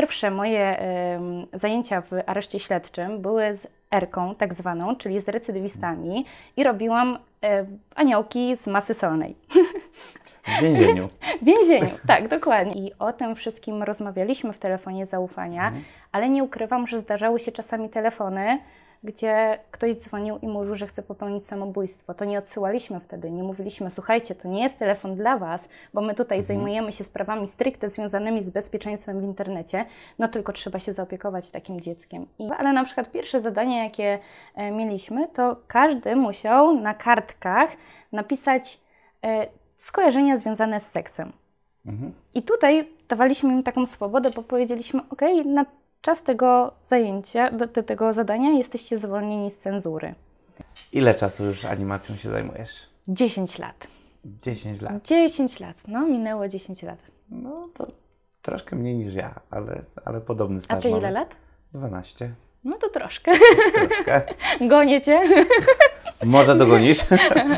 Pierwsze moje zajęcia w areszcie śledczym były z erką tak zwaną, czyli z recydywistami i robiłam aniołki z masy solnej. W więzieniu. w więzieniu, tak, dokładnie. I o tym wszystkim rozmawialiśmy w telefonie zaufania, mhm. ale nie ukrywam, że zdarzały się czasami telefony, gdzie ktoś dzwonił i mówił, że chce popełnić samobójstwo. To nie odsyłaliśmy wtedy, nie mówiliśmy, słuchajcie, to nie jest telefon dla Was, bo my tutaj mhm. zajmujemy się sprawami stricte związanymi z bezpieczeństwem w internecie, no tylko trzeba się zaopiekować takim dzieckiem. I, ale na przykład pierwsze zadanie, jakie e, mieliśmy, to każdy musiał na kartkach napisać e, skojarzenia związane z seksem. Mhm. I tutaj dawaliśmy im taką swobodę, bo powiedzieliśmy, ok, na Czas tego zajęcia, do, do tego zadania jesteście zwolnieni z cenzury. Ile czasu już animacją się zajmujesz? 10 lat. 10 lat. 10 lat, no minęło 10 lat. No to troszkę mniej niż ja, ale, ale podobny staż A ty ile lat? 12. No to troszkę. troszkę. Gonię cię. Może dogonisz.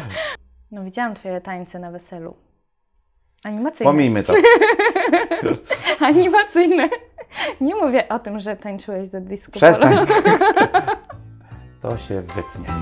no widziałam twoje tańce na weselu. Animacyjne. Pomijmy to. Animacyjne. Nie mówię o tym, że tańczyłeś do disco. Przestań. to się wytnie.